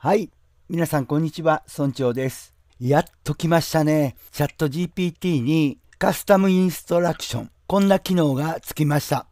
はい。皆さん、こんにちは。村長です。やっと来ましたね。チャット GPT にカスタムインストラクション。こんな機能がつきました。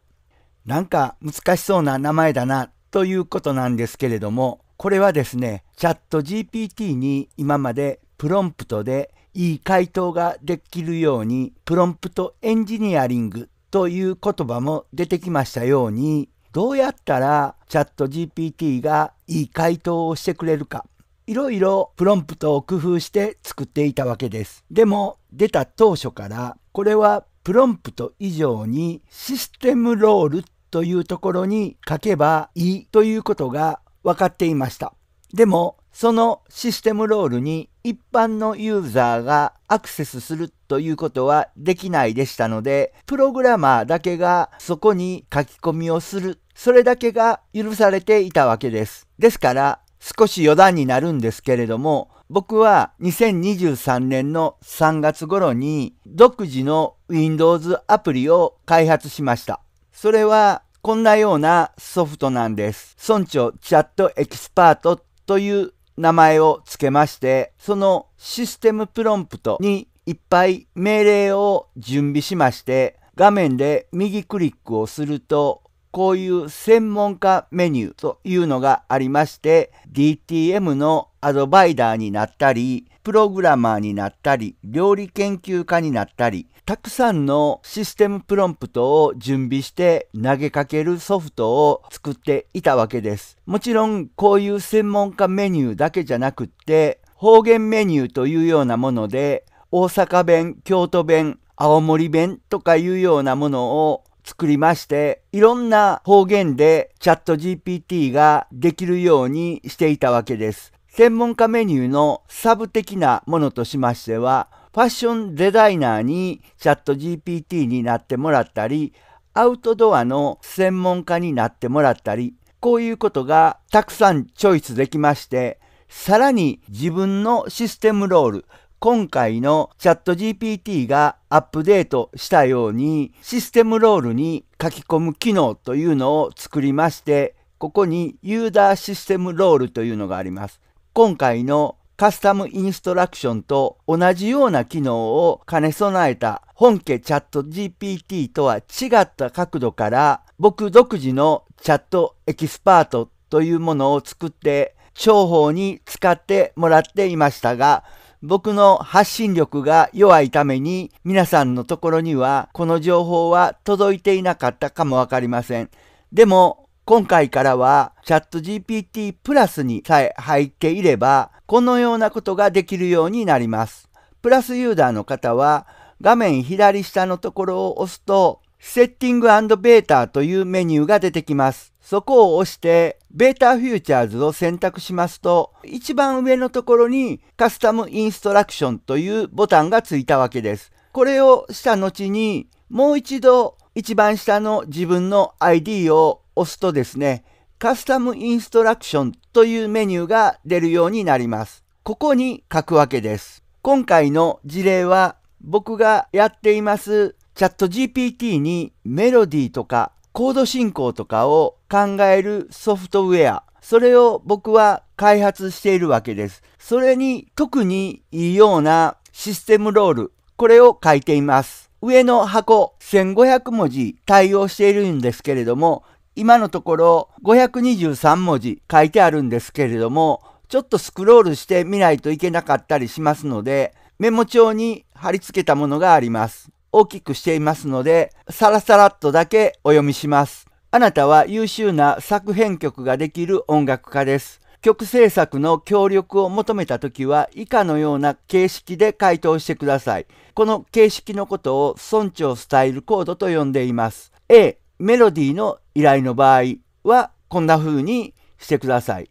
なんか難しそうな名前だなということなんですけれども、これはですね、チャット GPT に今までプロンプトでいい回答ができるように、プロンプトエンジニアリングという言葉も出てきましたように、どうやったらチャット GPT がいい回答をしてくれるか、いろいろプロンプトを工夫して作っていたわけです。でも出た当初からこれはプロンプト以上にシステムロールというところに書けばいいということが分かっていました。でもそのシステムロールに一般のユーザーがアクセスするということはできないでしたので、プログラマーだけがそこに書き込みをする、それだけが許されていたわけです。ですから、少し余談になるんですけれども、僕は2023年の3月頃に独自の Windows アプリを開発しました。それはこんなようなソフトなんです。村長チャットエキスパートという名前を付けまして、そのシステムプロンプトにいっぱい命令を準備しまして、画面で右クリックをすると、こういう専門家メニューというのがありまして、DTM のアドバイザーになったり、プログラマーになったり、料理研究家になったり、たくさんのシステムプロンプトを準備して投げかけるソフトを作っていたわけです。もちろんこういう専門家メニューだけじゃなくって方言メニューというようなもので大阪弁、京都弁、青森弁とかいうようなものを作りまして、いろんな方言でチャット GPT ができるようにしていたわけです。専門家メニューのサブ的なものとしましては、ファッションデザイナーにチャット GPT になってもらったり、アウトドアの専門家になってもらったり、こういうことがたくさんチョイスできまして、さらに自分のシステムロール、今回のチャット GPT がアップデートしたようにシステムロールに書き込む機能というのを作りましてここにユーザーシステムロールというのがあります今回のカスタムインストラクションと同じような機能を兼ね備えた本家チャット GPT とは違った角度から僕独自のチャットエキスパートというものを作って重宝に使ってもらっていましたが僕の発信力が弱いために皆さんのところにはこの情報は届いていなかったかもわかりません。でも今回からはチャット GPT プラスにさえ入っていれば、このようなことができるようになります。プラスユーザーの方は、画面左下のところを押すと、セッティングベータというメニューが出てきます。そこを押して、ベータフューチャーズを選択しますと、一番上のところにカスタムインストラクションというボタンがついたわけです。これをした後に、もう一度一番下の自分の ID を押すとですね、カスタムインストラクションというメニューが出るようになります。ここに書くわけです。今回の事例は僕がやっていますチャット GPT にメロディーとかコード進行とかを考えるソフトウェア、それを僕は開発しているわけです。それに特にいいようなシステムロール、これを書いています。上の箱1500文字対応しているんですけれども、今のところ523文字書いてあるんですけれども、ちょっとスクロールしてみないといけなかったりしますので、メモ帳に貼り付けたものがあります。大きくしていますので、さらさらっとだけお読みします。あなたは優秀な作編曲ができる音楽家です。曲制作の協力を求めた時は以下のような形式で回答してください。この形式のことを村長スタイルコードと呼んでいます。A、メロディーの依頼の場合はこんな風にしてください。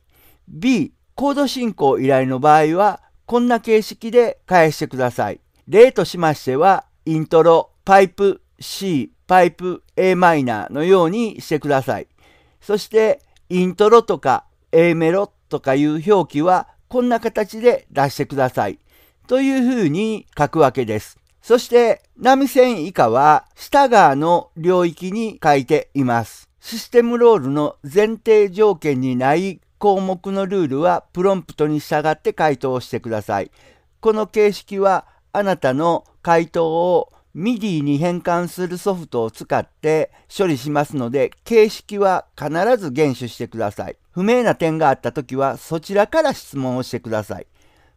B、コード進行依頼の場合はこんな形式で返してください。例としましては、イントロ、パイプ、C、パイプ、Am のようにしてください。そして、イントロとか A メロとかいう表記はこんな形で出してください。という風に書くわけです。そして波線以下は下側の領域に書いています。システムロールの前提条件にない項目のルールはプロンプトに従って回答をしてください。この形式はあなたの回答を MIDI に変換するソフトを使って処理しますので形式は必ず厳守してください。不明な点があった時はそちらから質問をしてください。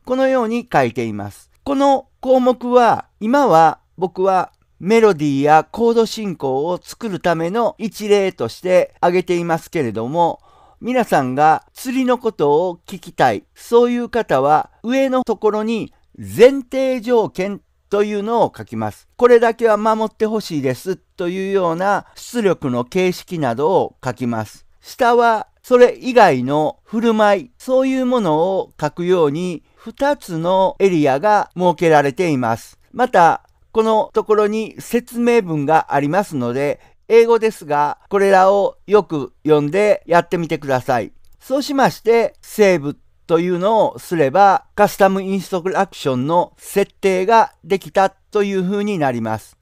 このように書いています。この項目は、今は僕はメロディーやコード進行を作るための一例として挙げていますけれども、皆さんが釣りのことを聞きたい、そういう方は上のところに前提条件というのを書きます。これだけは守ってほしいですというような出力の形式などを書きます。下はそれ以外の振る舞い、そういうものを書くように2つのエリアが設けられています。また、このところに説明文がありますので、英語ですが、これらをよく読んでやってみてください。そうしまして、セーブというのをすれば、カスタムインストラクションの設定ができたという風になります。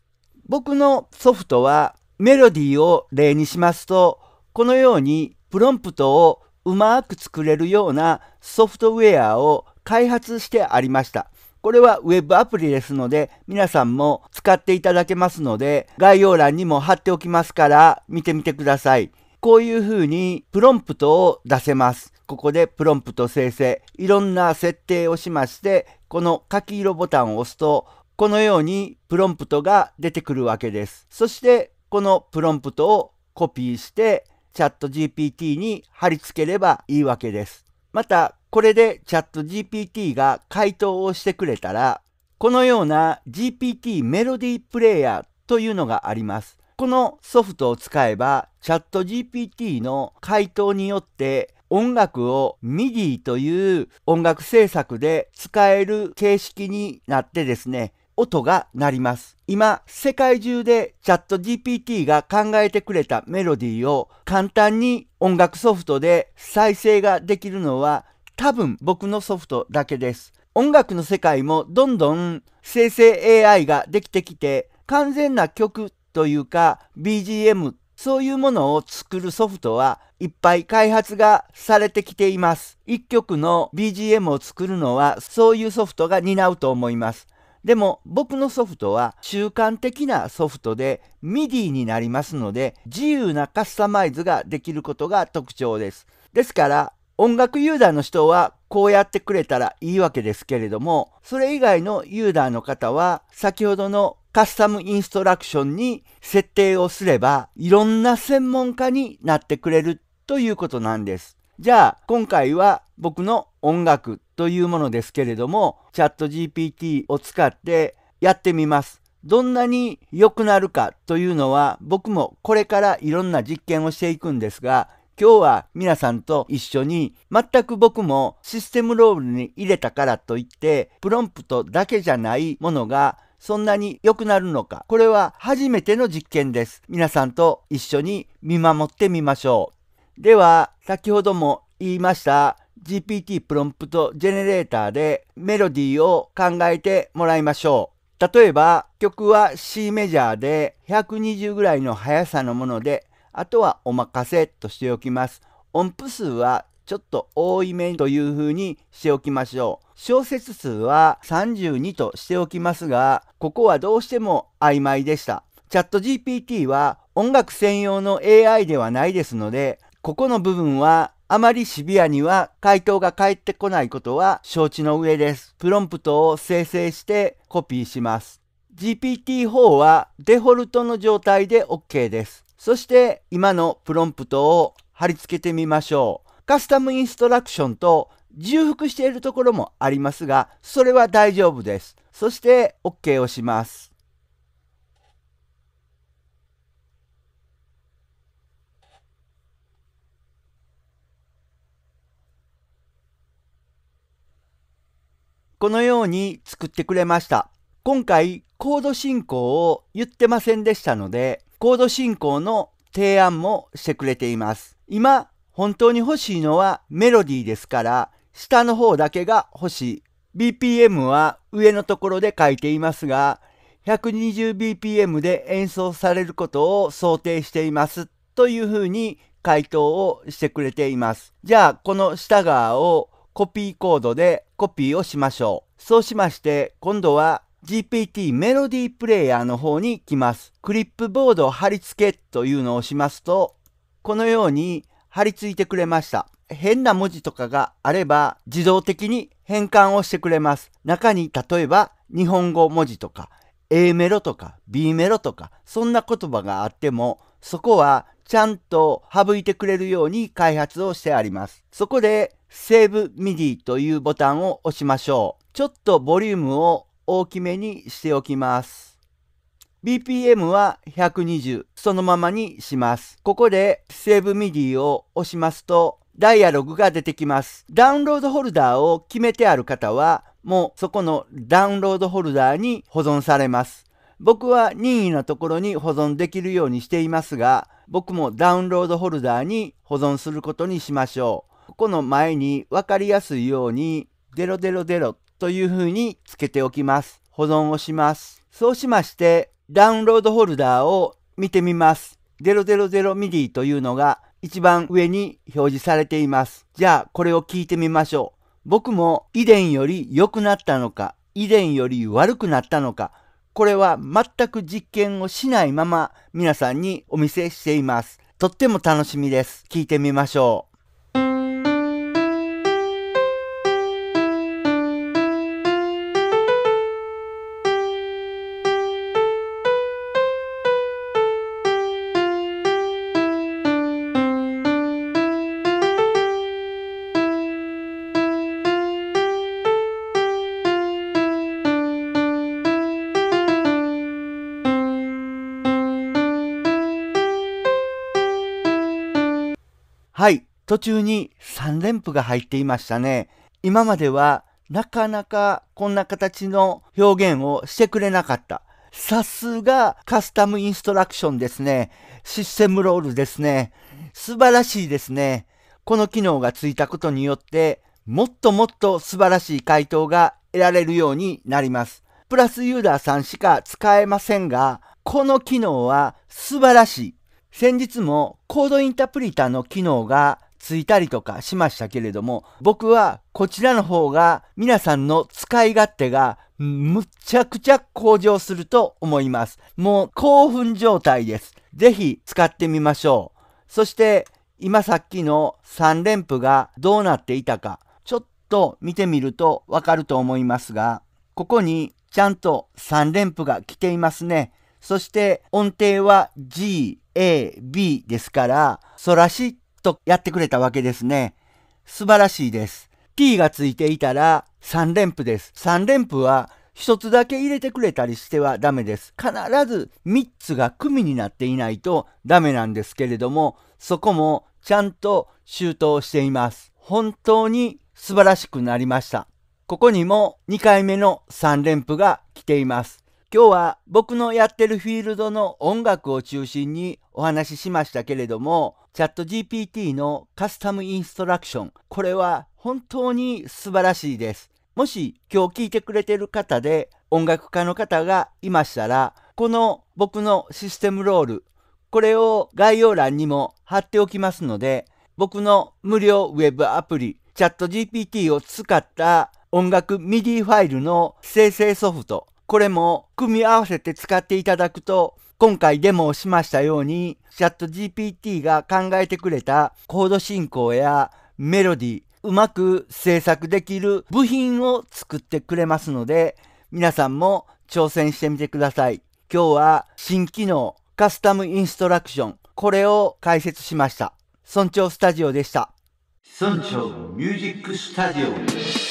僕のソフトは、メロディーを例にしますと、このようにプロンプトをうまく作れるようなソフトウェアを開発してありました。これは Web アプリですので、皆さんも使っていただけますので、概要欄にも貼っておきますから、見てみてください。こういう風にプロンプトを出せます。ここでプロンプト生成、いろんな設定をしまして、この書き色ボタンを押すと、このようにプロンプトが出てくるわけです。そして、このプロンプトをコピーして、チャット GPT に貼り付ければいいわけです。また、これでチャット GPT が回答をしてくれたら、このような GPT メロディープレイヤーというのがあります。このソフトを使えば、チャット GPT の回答によって音楽を MIDI という音楽制作で使える形式になってですね、音が鳴ります。今、世界中でチャット GPT が考えてくれたメロディーを簡単に音楽ソフトで再生ができるのは多分僕のソフトだけです。音楽の世界もどんどん生成 AI ができてきて、完全な曲というか BGM そういうものを作るソフトはいっぱい開発がされてきています。一曲の BGM を作るのはそういうソフトが担うと思います。でも僕のソフトは習慣的なソフトで MIDI になりますので自由なカスタマイズができることが特徴です。ですから音楽ユーザーの人はこうやってくれたらいいわけですけれども、それ以外のユーザーの方は先ほどのカスタムインストラクションに設定をすればいろんな専門家になってくれるということなんです。じゃあ今回は僕の音楽というものですけれども、チャット GPT を使ってやってみます。どんなに良くなるかというのは僕もこれからいろんな実験をしていくんですが今日は皆さんと一緒に、全く僕もシステムロールに入れたからといって、プロンプトだけじゃないものがそんなに良くなるのか。これは初めての実験です。皆さんと一緒に見守ってみましょう。では、先ほども言いました GPT プロンプトジェネレーターでメロディーを考えてもらいましょう。例えば曲は C メジャーで120ぐらいの速さのものであとはお任せとしておきます。音符数はちょっと多い面という風にしておきましょう。小節数は32としておきますが、ここはどうしても曖昧でした。チャット GPT は音楽専用の AI ではないですので、ここの部分はあまりシビアには回答が返ってこないことは承知の上です。プロンプトを生成してコピーします。GPT-4 はデフォルトの状態で OK です。そして今のプロンプトを貼り付けてみましょう。カスタムインストラクションと重複しているところもありますが、それは大丈夫です。そして OK をします。このように作ってくれました。今回コード進行を言ってませんでしたので、コード進行の提案もしてくれています。今、本当に欲しいのはメロディーですから、下の方だけが欲しい。BPM は上のところで書いていますが、120bpm で演奏されることを想定していますというふうに回答をしてくれています。じゃあ、この下側をコピーコードでコピーをしましょう。そうしまして、今度は GPT メロディープレイヤーの方に来ます。クリップボードを貼り付けというのを押しますと、このように貼り付いてくれました。変な文字とかがあれば自動的に変換をしてくれます。中に例えば日本語文字とか A メロとか B メロとかそんな言葉があってもそこはちゃんと省いてくれるように開発をしてあります。そこで Save MIDI というボタンを押しましょう。ちょっとボリュームを大きめにしておきます。BPM は120そのままにします。ここでセーブミディを押しますとダイアログが出てきます。ダウンロードホルダーを決めてある方はもうそこのダウンロードホルダーに保存されます。僕は任意のところに保存できるようにしていますが僕もダウンロードホルダーに保存することにしましょう。ここの前に分かりやすいように「000」というふうにつけておきます。保存をします。そうしまして、ダウンロードホルダーを見てみます。000midi というのが一番上に表示されています。じゃあ、これを聞いてみましょう。僕も以前より良くなったのか、以前より悪くなったのか、これは全く実験をしないまま皆さんにお見せしています。とっても楽しみです。聞いてみましょう。途中に3連符が入っていましたね。今まではなかなかこんな形の表現をしてくれなかった。さすがカスタムインストラクションですね。システムロールですね。素晴らしいですね。この機能がついたことによって、もっともっと素晴らしい回答が得られるようになります。プラスユーダーさんしか使えませんが、この機能は素晴らしい。先日もコードインタプリタの機能がついたりとかしましたけれども、僕はこちらの方が皆さんの使い勝手がむちゃくちゃ向上すると思います。もう興奮状態です。ぜひ使ってみましょう。そして今さっきの3連符がどうなっていたか、ちょっと見てみるとわかると思いますが、ここにちゃんと3連符が来ていますね。そして音程は G、A、B ですから、ソラシとやってくれたわけですね。素晴らしいです。t がついていたら3連符です。3連符は1つだけ入れてくれたりしてはダメです。必ず3つが組になっていないとダメなんですけれども、そこもちゃんと周到しています。本当に素晴らしくなりました。ここにも2回目の3連符が来ています。今日は僕のやってるフィールドの音楽を中心にお話ししましたけれども、チャット GPT のカスタムインストラクション、これは本当に素晴らしいです。もし今日聞いてくれてる方で音楽家の方がいましたら、この僕のシステムロール、これを概要欄にも貼っておきますので、僕の無料ウェブアプリ、チャット GPT を使った音楽 MIDI ファイルの生成ソフト、これも組み合わせて使っていただくと今回デモをしましたように、チャット GPT が考えてくれたコード進行やメロディうまく制作できる部品を作ってくれますので、皆さんも挑戦してみてください。今日は新機能、カスタムインストラクション、これを解説しました。村長スタジオでした。村長ミュージックスタジオ。